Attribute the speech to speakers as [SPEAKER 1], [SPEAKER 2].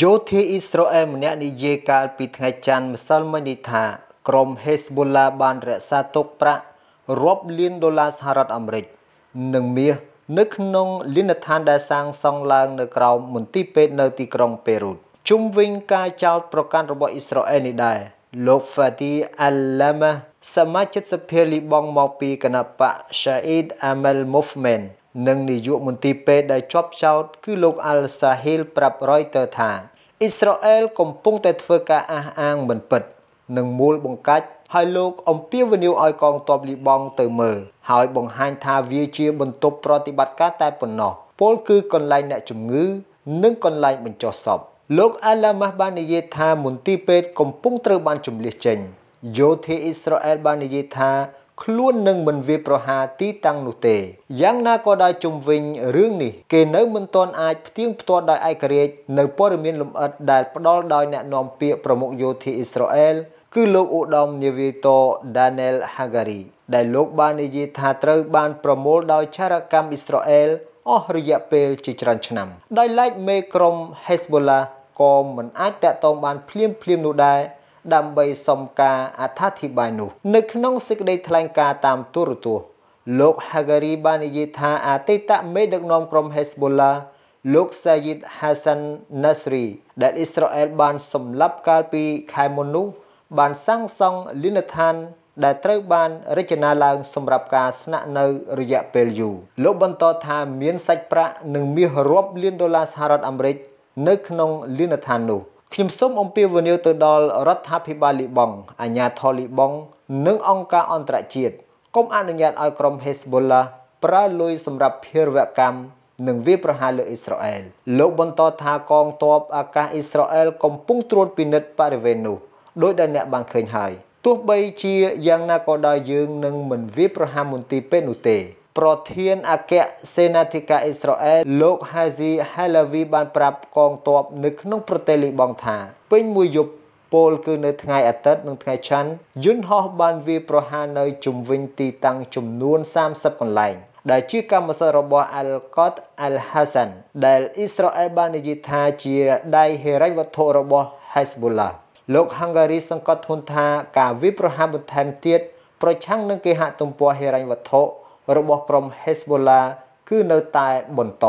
[SPEAKER 1] យោធាអ៊ីស្រាអែលម្នាក់និយាយកាលពីថ្ងៃច័ន្ទម្សិលមិញនេះថា ក្រុម Hezbollah បានរក្សាទុកប្រាក់រាប់លានដុល្លារសហរដ្ឋអាមេរិកនិងមាសនៅក្នុងលិនឋានដែលសាងសង់ឡើងនៅក្រោមមន្ទីរពេទ្យនៅទីក្រុងប៉េរូតជុំវិញការចោទប្រកាន់របស់អ៊ីស្រាអែលនេះដែរលោក Fatih Al-Lama សមាជិកសភាលីបង់មកពីគណបក Shahid Amal Movement និងនាយកមន្ទីរពេទ្យដែលជាប់ចោទគឺលោកអាល់សាហ៊ីលប្រាប់ Reuters ថាអ៊ីស្រាអែលកំពុងតែធ្វើការអះអាងមិនពិតនិងមូលបង្កាច់ហើយលោកអំពាវនាវឲ្យកងទ័ពលីបង់ទៅមើលហើយបង្ហាញថាវាជា បន្ទប់ប្រតិបត្តិការតែប៉ុណ្ណោះពលគឺកន្លែងអ្នកជំងឺនិងកន្លែងបញ្ចុះសពលោក អាឡាម៉ាស់បាននិយាយថាមន្ទីរពេទ្យកំពុងត្រូវបានជំលះចេញយោធាអ៊ីស្រាអែលបាននិយាយថាខ្លួននឹងមិនវា ប្រហារទីតាំងនោះទេយ៉ាងណាក៏ដោយជំវិញរឿងនេះគេនៅមិនទាន់អាចផ្ទៀងផ្ទាត់ដោយឯករាជ្យនៅព័ត៌មានលម្អិតដែលផ្ដល់ដោយអ្នកនាំពាក្យប្រមុខយោធាអ៊ីស្រាអែលគឺលោកឧត្តមនាវាយត Daniel Hagari ដែលលោក បាននិយាយថាត្រូវបាន ប្រមូលដោយចារកម្មអ៊ីស្រាអែលអស់រយៈពេល ជាច្រើនឆ្នាំដោយឡែកមេក្រុម Hezbollah ក៏មិនអាចតាក់ទងបានភ្លាមភ្លាមនោះដែរដើម្បីសុំការអត្ថាធិប្បាយនោះ នៅក្នុងសេចក្តីថ្លែងការណ៍តាមទូរទស្សន៍លោក Hagari បាននិយាយថាអតីតមេដឹកនាំក្រុម Hezbollah លោក Sayyid Hassan Nasri ដែលអ៊ីស្រាអែលបានសម្លាប់កាលពីខែមុននោះបានសាងសង់លិនឋាន ដែលត្រូវបានរចនាឡើង សម្រាប់ការស្នាក់នៅរយៈពេលយូរលោកបន្តថាមានសាច់ប្រាក់និងមាសរាប់លានដុល្លារសហរដ្ឋអាមេរិកនៅក្នុងលិនឋាននោះខ្ញុំសូមអំពាវនាវទៅដល់រដ្ឋាភិបាលលីបង់អាញាធរលីបង់និងអង្គការអន្តរជាតិកុំអនុញ្ញាតឲ្យក្រុម Hezbollah ប្រើលុយសម្រាប់ភៀរវកម្មនិងវាប្រហារលើអ៊ីស្រាអែលលោកបន្តថាកងទ័ពអាកាសអ៊ីស្រាអែលកំពុងត្រួតពិនិត្យបរិវេណនោះដោយដែលអ្នកបានឃើញហើយទោះបីជាយ៉ាងណាក៏ដោយយើងនឹងមិនវាប្រហារមន្ទីរពេទ្យនោះទេប្រធានអគ្គសេនាធិការអ៊ីស្រាអែលលោក Hazi Halavi បានប្រាប់កងទ័ពនៅក្នុងប្រទេសលីបង់ថាពេញមួយយប់ពលគឺនៅ ថ្ងៃអាទិត្យនិងថ្ងៃច័ន្ទយន្តហោះបានវាយប្រហារនៅជុំវិញទីតាំងចំនួន30កន្លែងដែលជាកម្មសិទ្ធិរបស់ Al-Qad Al-Hassan ដែលអ៊ីស្រាអែលបាននិយាយថាជាដៃហិរញ្ញវត្ថុរបស់ Hezbollah លោក Hungary សង្កត់ធ្ងន់ថា ការវាយប្រហារបន្ថែមទៀតប្រឆាំងនឹងគេហទំព័រហិរញ្ញវត្ថុរបស់ក្រុម Hezbollah គឺនៅតែបន្ត